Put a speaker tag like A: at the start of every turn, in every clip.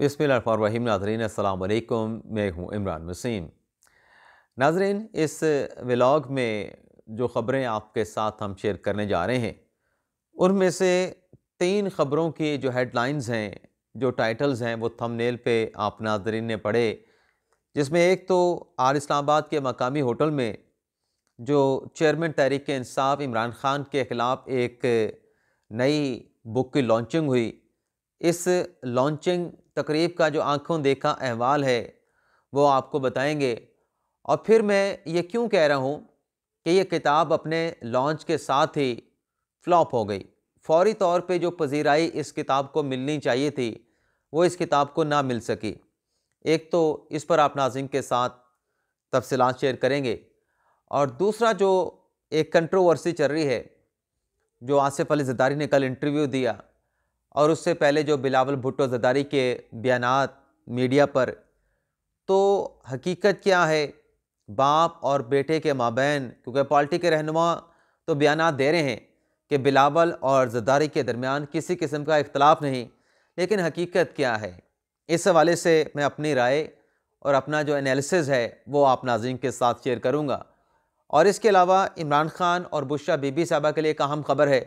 A: बिसमीम नाजरीन अल्लाम मैं हूँ इमरान वसीम नाजरीन इस व्लाग में जो ख़बरें आपके साथ हम शेयर करने जा रहे हैं उनमें से तीन ख़बरों की जो हेडलाइंस हैं जो टाइटल्स हैं वो थंबनेल पे आप नाजरीन ने पढ़े जिसमें एक तो आर इस्लामाबाद के मकामी होटल में जो चेयरमैन तहरीक इंसाफ इमरान ख़ान के ख़िलाफ़ एक नई बुक की लॉन्चिंग हुई इस लॉन्चिंग तकरीब का जो आँखों देखा अहवाल है वो आपको बताएंगे और फिर मैं ये क्यों कह रहा हूँ कि ये किताब अपने लॉन्च के साथ ही फ्लॉप हो गई फौरी तौर पे जो पजीराई इस किताब को मिलनी चाहिए थी वो इस किताब को ना मिल सकी एक तो इस पर आप नाजिम के साथ तफसी शेयर करेंगे और दूसरा जो एक कंट्रोवर्सी चल रही है जो आसिफ अली जदारी ने कल इंटरव्यू दिया और उससे पहले जो बिलावल भुट्टो जदारी के बयान मीडिया पर तो हकीकत क्या है बाप और बेटे के माबेन क्योंकि पार्टी के रहनुमा तो बयान दे रहे हैं कि बिलावल और जदारी के दरमियान किसी किस्म का इख्तलाफ नहीं लेकिन हकीकत क्या है इस हवाले से मैं अपनी राय और अपना जो एनालिसिस है वो आप नाजिम के साथ शेयर करूँगा और इसके अलावा इमरान खान और बुशा बीबी साहबा के लिए एक अहम खबर है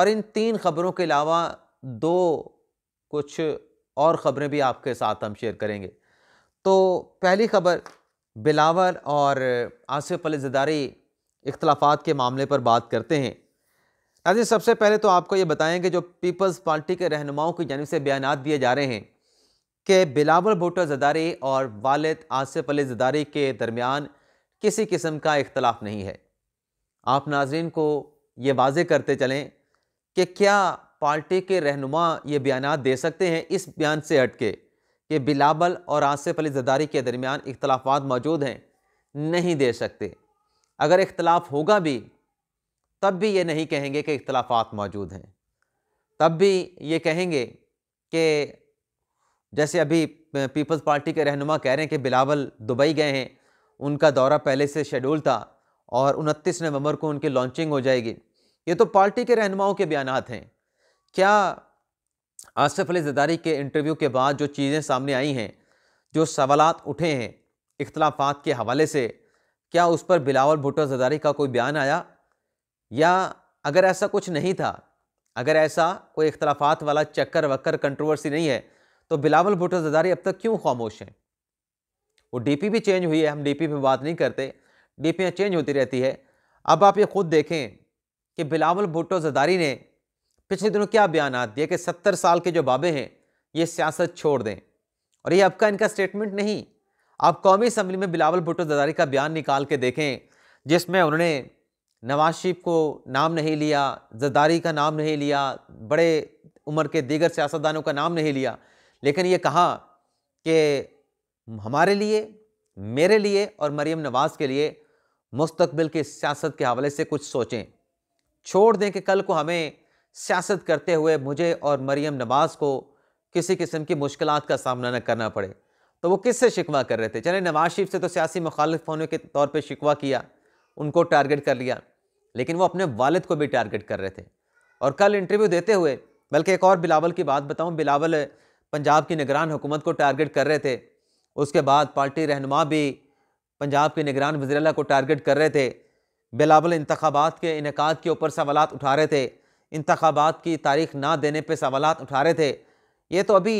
A: और इन तीन खबरों के अलावा दो कुछ और ख़बरें भी आपके साथ हम शेयर करेंगे तो पहली खबर बिलावल और आसिफ अली जदारी इख्लाफा के मामले पर बात करते हैं नाजी सबसे पहले तो आपको ये बताएं कि जो पीपल्स पार्टी के रहनुमाओं की जानब से बयान दिए जा रहे हैं कि बिलावल भुट्टो जदारी और वालद आसिफ अली जदारी के दरमियान किसी किस्म का इख्तलाफ नहीं है आप नाजरन को ये वाजे करते चलें कि क्या पार्टी के रहनुमा ये बयान दे सकते हैं इस बयान से हट के कि बिलाबल और आसिफ अली जदारी के दरमियान इख्तलाफात मौजूद हैं नहीं दे सकते अगर इख्तलाफ होगा भी तब भी ये नहीं कहेंगे कि इख्तलाफात मौजूद हैं तब भी ये कहेंगे कि जैसे अभी पीपल्स पार्टी के रहनुमा कह रहे हैं कि बिलावल दुबई गए हैं उनका दौरा पहले से शेड्यूल था और उनतीस नवंबर को उनकी लॉन्चिंग हो जाएगी ये तो पार्टी के रहनुमाओं के बयान हैं क्या आसफ अली जदारी के इंटरव्यू के बाद जो चीज़ें सामने आई हैं जो सवाल उठे हैं इख्तलाफात के हवाले से क्या उस पर बिलावल भुट्टो जदारी का कोई बयान आया या अगर ऐसा कुछ नहीं था अगर ऐसा कोई इख्तलाफात वाला चक्कर वक्कर कंट्रोवर्सी नहीं है तो बिलावल भुट्टो जदारी अब तक क्यों खामोश हैं वो डीपी भी चेंज हुई है हम डीपी पे बात नहीं करते पियाँ चेंज होती रहती है अब आप ये खुद देखें कि बिलावल भुट्टो जदारी ने पिछले दिनों क्या बयान दिए कि सत्तर साल के जो बाबे हैं ये सियासत छोड़ दें और ये आपका इनका स्टेटमेंट नहीं आप कौमी असम्बली में बिलावल भुट्टो जदारी का बयान निकाल के देखें जिसमें उन्होंने नवाज शरीफ को नाम नहीं लिया जदारी का नाम नहीं लिया बड़े उम्र के दीगर सियासतदानों का नाम नहीं लिया लेकिन ये कहा कि हमारे लिए मेरे लिए और मरीम नवाज़ के लिए मुस्तबिल की सियासत के हवाले से कुछ सोचें छोड़ दें कि कल को हमें सियासत करते हुए मुझे और मरियम नवाज़ को किसी किस्म की मुश्किल का सामना न करना पड़े तो वो किससे शिकवा कर रहे थे चले नवाज शरीफ से तो सियासी मुखालफ होने के तौर पर शिकवा किया उनको टारगेट कर लिया लेकिन वो अपने वालद को भी टारगेट कर रहे थे और कल इंटरव्यू देते हुए बल्कि एक और बिलावल की बात बताऊँ बिलावल पंजाब की निगरान हुकूमत को टारगेट कर रहे थे उसके बाद पार्टी रहनुमा भी पंजाब के निगरान वजीरला को टारगेट कर रहे थे बिलावल इंतबात के इनका के ऊपर सवाल उठा रहे थे इंतबात की तारीख ना देने पर सवाल उठा रहे थे ये तो अभी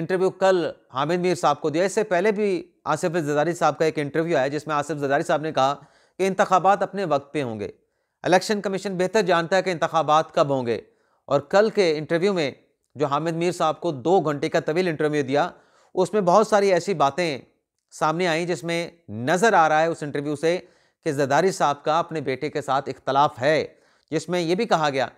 A: इंटरव्यू कल हामिद मीर साहब को दिया इससे पहले भी आसिफ जदारी साहब का एक इंटरव्यू आया जिसमें आसिफ जदारी साहब ने कहा कि इंतबात अपने वक्त पे होंगे इलेक्शन कमीशन बेहतर जानता है कि इंतबात कब होंगे और कल के इंटरव्यू में जो हामिद मीर साहब को दो घंटे का तवील इंटरव्यू दिया उसमें बहुत सारी ऐसी बातें सामने आई जिसमें नज़र आ रहा है उस इंटरव्यू से कि जदारी साहब का अपने बेटे के साथ इख्तलाफ है जिसमें यह भी कहा गया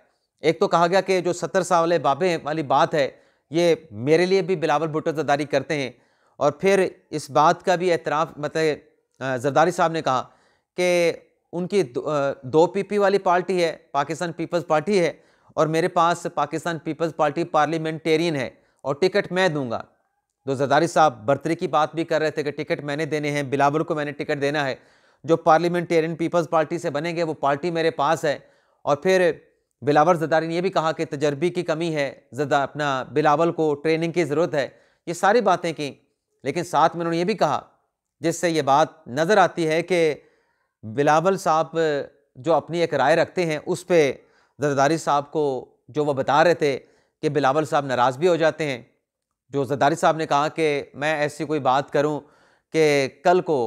A: एक तो कहा गया कि जो सत्तर साल वाले बाबे वाली बात है ये मेरे लिए भी बिलावल भुट्टो जरदारी करते हैं और फिर इस बात का भी एतराफ़ मतलब जरदारी साहब ने कहा कि उनकी दो, पी पीपी वाली पार्टी है पाकिस्तान पीपल्स पार्टी है और मेरे पास पाकिस्तान पीपल्स पार्टी पार्लियामेंटेरियन है और टिकट मैं दूंगा तो जरदारी साहब बर्तरी की बात भी कर रहे थे कि टिकट मैंने देने हैं बिलावल को मैंने टिकट देना है जो पार्लियामेंटेरियन पीपल्स पार्टी से बनेंगे वो पार्टी मेरे पास है और फिर बिलावर जदारी ने यह भी कहा कि तजर्बे की कमी है जदा अपना बिलावल को ट्रेनिंग की ज़रूरत है ये सारी बातें की लेकिन साथ में उन्होंने ये भी कहा जिससे ये बात नज़र आती है कि बिलावल साहब जो अपनी एक राय रखते हैं उस पर जरदारी साहब को जो वह बता रहे थे कि बिलावल साहब नाराज़ भी हो जाते हैं जो जरदारी साहब ने कहा कि मैं ऐसी कोई बात करूं कि कल को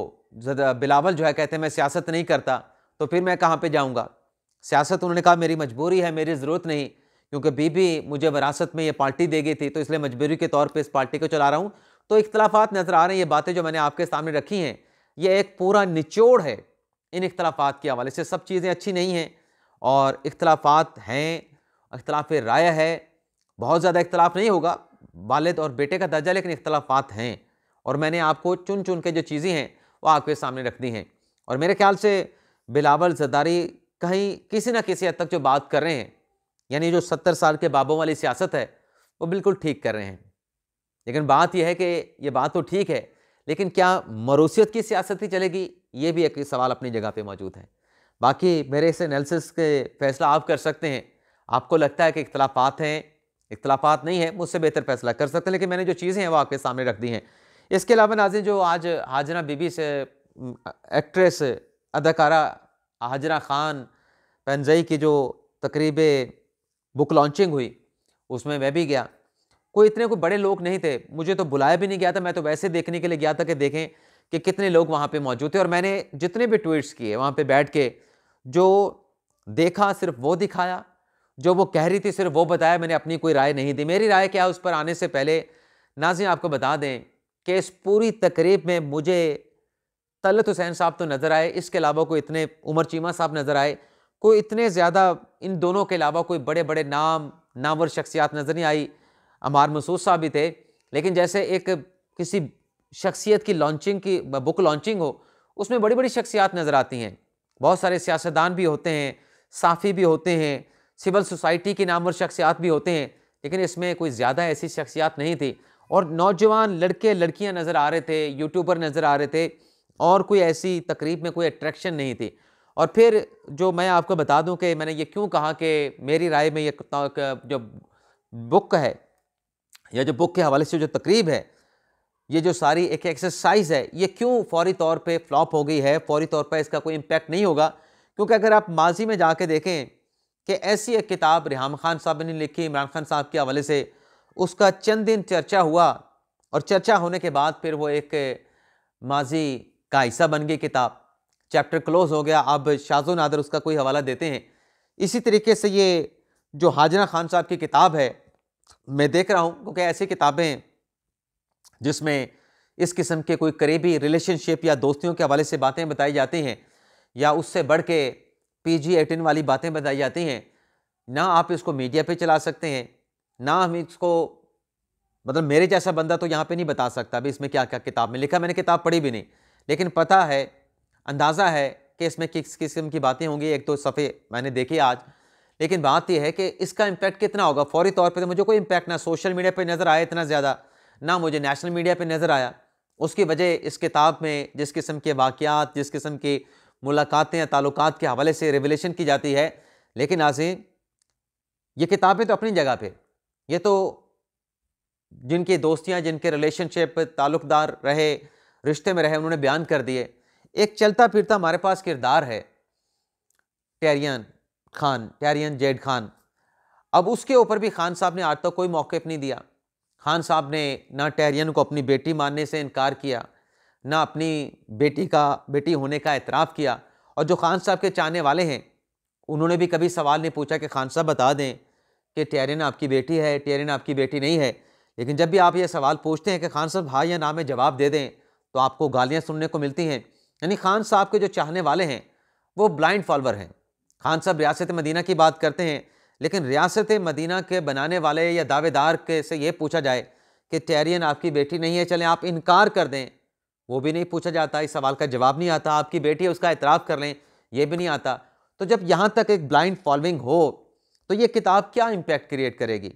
A: बिलावल जो है कहते हैं मैं सियासत नहीं करता तो फिर मैं कहाँ पे जाऊंगा सियासत उन्होंने कहा मेरी मजबूरी है मेरी ज़रूरत नहीं क्योंकि बीबी मुझे विरासत में ये पार्टी दे गई थी तो इसलिए मजबूरी के तौर पर इस पार्टी को चला रहा हूँ तो इख्तलाफा नज़र आ रहे हैं ये बातें जो मैंने आपके सामने रखी हैं ये एक पूरा निचोड़ है इन इख्तलाफा के हवाले से सब चीज़ें अच्छी नहीं हैं और इख्तलाफा हैं अख्तलाफ राय है बहुत ज़्यादा इख्तलाफ नहीं होगा वालद और बेटे का दर्जा लेकिन इख्तलाफा हैं और मैंने आपको चुन चुन के जो चीज़ें हैं वो आपके सामने रख दी हैं और मेरे ख्याल से बिलावल जदारी कहीं किसी ना किसी हद तक जो बात कर रहे हैं यानी जो सत्तर साल के बाबों वाली सियासत है वो बिल्कुल ठीक कर रहे हैं लेकिन बात यह है कि ये बात तो ठीक है लेकिन क्या मरूसियत की सियासत ही चलेगी ये भी एक सवाल अपनी जगह पे मौजूद है बाकी मेरे इस एनालिसिस के फैसला आप कर सकते हैं आपको लगता है कि इख्तलाफात हैं इख्तलाफात नहीं है मुझसे बेहतर फैसला कर सकते हैं लेकिन मैंने जो चीज़ें हैं वो आपके सामने रख दी हैं इसके अलावा नाजिन जो आज हाजरा बीबी से एक्ट्रेस अदाकारा हाजरा खान पेनजई की जो तकरीब बुक लॉन्चिंग हुई उसमें मैं भी गया कोई इतने कोई बड़े लोग नहीं थे मुझे तो बुलाया भी नहीं गया था मैं तो वैसे देखने के लिए गया था कि देखें कि कितने लोग वहाँ पे मौजूद थे और मैंने जितने भी ट्वीट्स किए वहाँ पे बैठ के जो देखा सिर्फ वो दिखाया जो वो कह रही थी सिर्फ वो बताया मैंने अपनी कोई राय नहीं दी मेरी राय क्या उस पर आने से पहले नाजी आपको बता दें कि इस पूरी तकरीब में मुझे तलत हुसैन साहब तो नज़र आए इसके अलावा कोई इतने उमर चीमा साहब नज़र आए कोई इतने ज़्यादा इन दोनों के अलावा कोई बड़े बड़े नाम नामवर शख्सियात नज़र नहीं आई अमार मसूद साहब भी थे लेकिन जैसे एक किसी शख्सियत की लॉन्चिंग की बुक लॉन्चिंग हो उसमें बड़ी बड़ी शख्सियात नज़र आती हैं बहुत सारे सियासतदान भी होते हैं साफ़ी भी होते हैं सिविल सोसाइटी की नामवर शख्सियात भी होते हैं लेकिन इसमें कोई ज़्यादा ऐसी शख्सियात नहीं थी और नौजवान लड़के लड़कियां नज़र आ रहे थे यूट्यूबर नज़र आ रहे थे और कोई ऐसी तकरीब में कोई अट्रैक्शन नहीं थी और फिर जो मैं आपको बता दूं कि मैंने ये क्यों कहा कि मेरी राय में ये जो बुक है या जो बुक के हवाले से जो तकरीब है ये जो सारी एक एक्सरसाइज है ये क्यों फौरी तौर पे फ्लॉप हो गई है फौरी तौर पर इसका कोई इम्पेक्ट नहीं होगा क्योंकि अगर आप माजी में जा देखें कि ऐसी एक किताब रिहाम खान साहब ने लिखी इमरान खान साहब के हवाले से उसका चंद दिन चर्चा हुआ और चर्चा होने के बाद फिर वो एक माजी का हिस्सा बन गई किताब चैप्टर क्लोज हो गया अब शाहजो नादर उसका कोई हवाला देते हैं इसी तरीके से ये जो हाजरा खान साहब की किताब है मैं देख रहा हूँ क्योंकि ऐसी किताबें जिसमें इस किस्म के कोई करीबी रिलेशनशिप या दोस्तियों के हवाले से बातें बताई जाती हैं या उससे बढ़ के पी जी एटीन वाली बातें बताई जाती हैं ना आप इसको मीडिया पे चला सकते हैं ना हम इसको मतलब मेरे जैसा बंदा तो यहाँ पे नहीं बता सकता अभी इसमें क्या क्या किताब में लिखा मैंने किताब पढ़ी भी नहीं लेकिन पता है अंदाज़ा है कि इसमें किस किस्म की बातें होंगी एक तो सफ़े मैंने देखी आज लेकिन बात यह है कि इसका इम्पैक्ट कितना होगा फौरी तौर पर तो मुझे कोई इम्पैक्ट ना सोशल मीडिया पर नज़र आया इतना ज़्यादा ना मुझे नेशनल मीडिया पर नज़र आया उसकी वजह इस किताब में जिस किस्म के वाक़ात जिस किस्म की मुलाकातें या ताल्लुक के हवाले से रेवलेशन की जाती है लेकिन नाजिन ये किताबें तो अपनी जगह पर ये तो जिनकी दोस्तियाँ जिनके रिलेशनशिप ताल्लुकदार रहे रिश्ते में रहे उन्होंने बयान कर दिए एक चलता फिरता हमारे पास किरदार है टैरियन खान टैरियन जेड खान अब उसके ऊपर भी खान साहब ने आज तक तो कोई मौके नहीं दिया खान साहब ने ना टैरियन को अपनी बेटी मानने से इनकार किया ना अपनी बेटी का बेटी होने का एतराफ़ किया और जो खान साहब के चाहने वाले हैं उन्होंने भी कभी सवाल नहीं पूछा कि खान साहब बता दें कि टैरियन आपकी बेटी है टैरियन आपकी बेटी नहीं है लेकिन जब भी आप ये सवाल पूछते हैं कि खान साहब हाँ या ना में जवाब दे दें तो आपको गालियाँ सुनने को मिलती हैं यानी खान साहब के जो चाहने वाले हैं वो ब्लाइंड फॉलोअर हैं खान साहब रियासत मदीना की बात करते हैं लेकिन रियासत मदीना के बनाने वाले या दावेदार के से ये पूछा जाए कि टेरियन आपकी बेटी नहीं है चलें आप इनकार कर दें वो भी नहीं पूछा जाता इस सवाल का जवाब नहीं आता आपकी बेटी है उसका एतराफ़ कर लें यह भी नहीं आता तो जब यहाँ तक एक ब्लाइंड फॉलोइंग हो तो ये किताब क्या इम्पैक्ट क्रिएट करेगी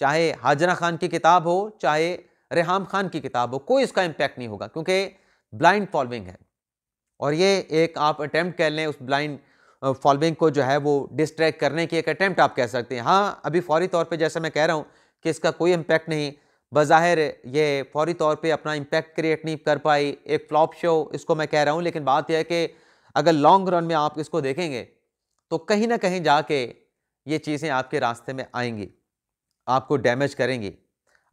A: चाहे हाजरा खान की किताब हो चाहे रेहम खान की किताब हो कोई इसका इम्पैक्ट नहीं होगा क्योंकि ब्लाइंड फॉलोइंग है और ये एक आप अटैम्प्ट कह लें उस ब्लाइंड फॉलोइंग को जो है वो डिस्ट्रैक्ट करने की एक अटैम्प्ट आप कह सकते हैं हाँ अभी फौरी तौर पे जैसा मैं कह रहा हूँ कि इसका कोई इम्पैक्ट नहीं बज़ाहिर ये फौरी तौर पे अपना इम्पैक्ट क्रिएट नहीं कर पाई एक फ्लॉप शो इसको मैं कह रहा हूँ लेकिन बात यह है कि अगर लॉन्ग रन में आप इसको देखेंगे तो कहीं ना कहीं जाके ये चीज़ें आपके रास्ते में आएंगी आपको डैमेज करेंगी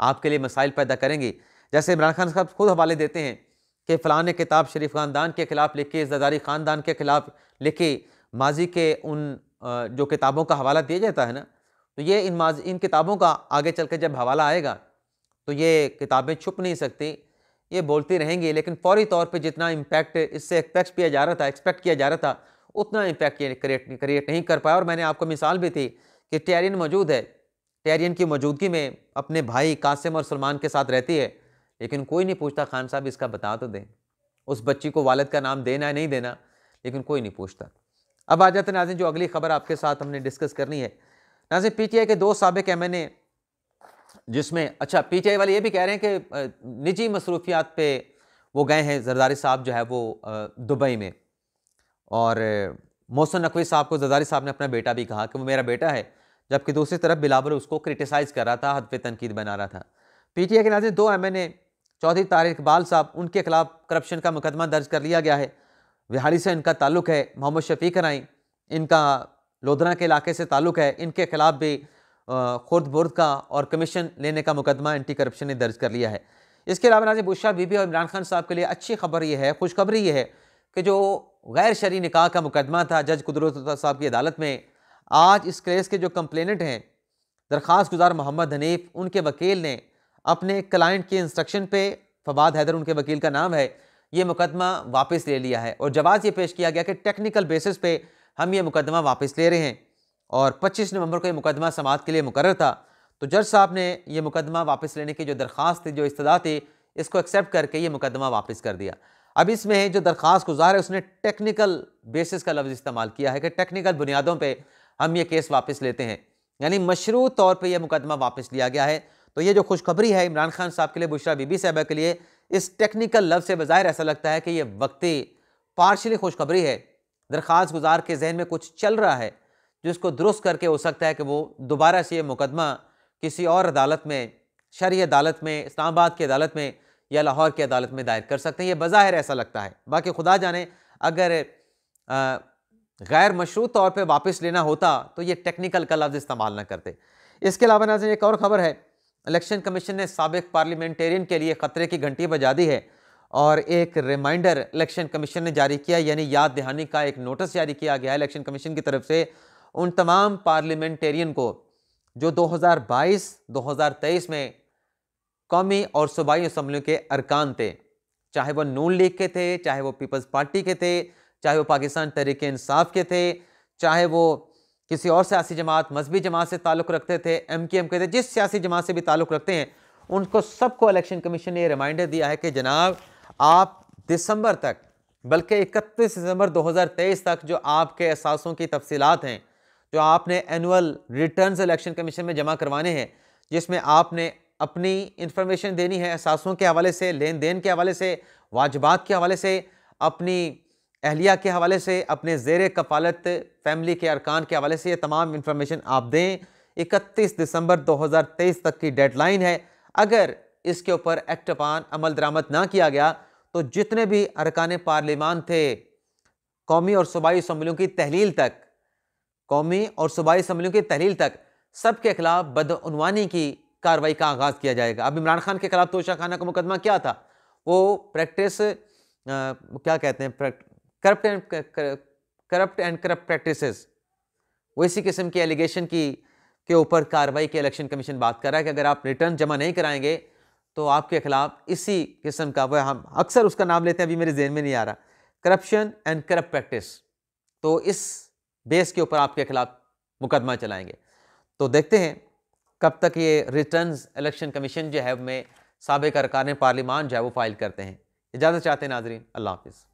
A: आपके लिए मसाइल पैदा करेंगी जैसे इमरान खान साहब खुद हवाले देते हैं कि फ़लाँ किताब शरीफ ख़ानदान के ख़िलाफ़ लिखी जदारी ख़ानदान के ख़िलाफ़ लिखी माजी के उन जो किताबों का हवाला दिया जाता है ना तो ये इन माजी इन किताबों का आगे चल के जब हवाला आएगा तो ये किताबें छुप नहीं सकती ये बोलती रहेंगी लेकिन फौरी तौर पे जितना इम्पैक्ट इससे एक्सपेक्ट किया जा रहा था एक्सपेक्ट किया जा रहा था उतना इम्पैक्ट क्रिएट क्रिएट नहीं कर पाया और मैंने आपको मिसाल भी थी कि टेरियन मौजूद है टेरियन की मौजूदगी में अपने भाई कासिम और सलमान के साथ रहती है लेकिन कोई नहीं पूछता खान साहब इसका बता तो दें उस बच्ची को वालद का नाम देना है नहीं देना लेकिन कोई नहीं पूछता अब आ जाते नाजिन जो अगली खबर आपके साथ हमने डिस्कस करनी है नाजिन पीटीआई के दो सबक एम एन ए जिसमें अच्छा पीटीआई वाले ये भी कह रहे हैं कि निजी मसरूफियात पे वो गए हैं जरदारी साहब जो है वो दुबई में और मोहसन नकवी साहब को जरदारी साहब ने अपना बेटा भी कहा कि वो मेरा बेटा है जबकि दूसरी तरफ बिलावल उसको क्रिटिसाइज़ कर रहा था हद पे तनकीद बना रहा था आई के नाजिन दो M N A Chaudhry Tariq Iqbal Sahab उनके खिलाफ करप्शन का मुकदमा दर्ज कर लिया गया है बिहारी से इनका ताल्लुक है मोहम्मद शफीक राई इनका लोधरा के इलाके से ताल्लुक है इनके खिलाफ भी खुर्द बुर्द का और कमीशन लेने का मुकदमा एंटी करप्शन ने दर्ज कर लिया है इसके अलावा नाजिब बुशा बीबी और इमरान खान साहब के लिए अच्छी खबर ये है खुशखबरी ये है कि जो गैर शरी निकाह का मुकदमा था जज कुदरत साहब की अदालत में आज इस केस के जो कंप्लेनेंट हैं दरख्वास गुजार मोहम्मद हनीफ उनके वकील ने अपने क्लाइंट के इंस्ट्रक्शन पे फवाद हैदर उनके वकील का नाम है ये मुकदमा वापस ले लिया है और जवाब ये पेश किया गया कि टेक्निकल बेसिस पे हम ये मुकदमा वापस ले रहे हैं और 25 नवंबर को ये मुकदमा समात के लिए मुकर था तो जज साहब ने ये मुकदमा वापस लेने की जो दरख्वास्त थी जो इस्तः थी इसको एक्सेप्ट करके ये मुकदमा वापस कर दिया अब इसमें जो दरख्वास्त गुजार है उसने टेक्निकल बेसिस का लफ्ज़ इस्तेमाल किया है कि टेक्निकल बुनियादों पर हम ये केस वापस लेते हैं यानी मशरू तौर पर यह मुकदमा वापस लिया गया है तो ये जो खुशखबरी है इमरान खान साहब के लिए बुशरा बीबी साहबा के लिए इस टेक्निकल लफ्ज़ से बज़ाहिर ऐसा लगता है कि ये वक्ती पार्शली खुशखबरी है दरख्वास्त गुजार के जहन में कुछ चल रहा है जिसको दुरुस्त करके हो सकता है कि वो दोबारा से ये मुकदमा किसी और अदालत में शरी अदालत में इस्लामाबाद की अदालत में या लाहौर की अदालत में दायर कर सकते हैं ये बज़ाहिर ऐसा लगता है बाकी खुदा जाने अगर गैर मशरूत तौर पर वापस लेना होता तो ये टेक्निकल का लफ्ज़ इस्तेमाल ना करते इसके अलावा नाजन एक और ख़बर है इलेक्शन कमीशन ने सबक पार्लियामेंटेरियन के लिए ख़तरे की घंटी बजा दी है और एक रिमाइंडर इलेक्शन कमीशन ने जारी किया यानी याद दहानी का एक नोटिस जारी किया गया इलेक्शन कमीशन की तरफ से उन तमाम पार्लियामेंटेरियन को जो 2022, 2023 में कौमी और सूबाई असम्बलियों के अरकान थे चाहे वह नून लीग के थे चाहे वो पीपल्स पार्टी के थे चाहे वो पाकिस्तान तरीक़ानसाफ़ इंसाफ के थे चाहे वो किसी और सियासी जमात मजहबी जमात से ताल्लुक़ रखते थे एम के एम के थे जिस सियासी जमात से भी ताल्लुक़ रखते हैं उनको सबको इलेक्शन कमीशन ने यह रिमाइंडर दिया है कि जनाब आप दिसंबर तक बल्कि इकतीस दिसंबर 2023 तक जो आपके असासों की तफसीत हैं जो आपने एनुअल रिटर्न इलेक्शन कमीशन में जमा करवाने हैं जिसमें आपने अपनी इंफॉर्मेशन देनी है असासों के हवाले से लेन देन के हवाले से वाजबात के हवाले से अपनी अहलिया के हवाले से अपने जेर कफालत फैमिली के अरकान के हवाले से ये तमाम इन्फॉर्मेशन आप दें इकतीस दिसंबर 2023 तक की डेडलाइन है अगर इसके ऊपर एक्ट पान अमल दरामद ना किया गया तो जितने भी अरकान पार्लिमान थे कौमी और सूबाई असम्बलियों की तहलील तक कौमी और सूबाई असम्बलियों की तहलील तक सब के खिलाफ बदनवानी की कार्रवाई का आगाज़ किया जाएगा अब इमरान खान के खिलाफ तोशा खाना का मुकदमा क्या था वो प्रैक्टिस क्या कहते हैं corrupt and corrupt and corrupt practices वो इसी किस्म की एलिगेशन की के ऊपर कार्रवाई की इलेक्शन कमीशन बात कर रहा है कि अगर आप रिटर्न जमा नहीं कराएंगे तो आपके खिलाफ इसी किस्म का वह हम अक्सर उसका नाम लेते हैं अभी मेरे जहन में नहीं आ रहा करप्शन एंड करप्ट प्रैक्टिस तो इस बेस के ऊपर आपके खिलाफ मुकदमा चलाएंगे तो देखते हैं कब तक ये रिटर्न इलेक्शन कमीशन जो है में सबक अरकान पार्लिमान जो है वो फाइल करते हैं इजाज़त चाहते हैं नाजरीन अल्लाह हाफिज़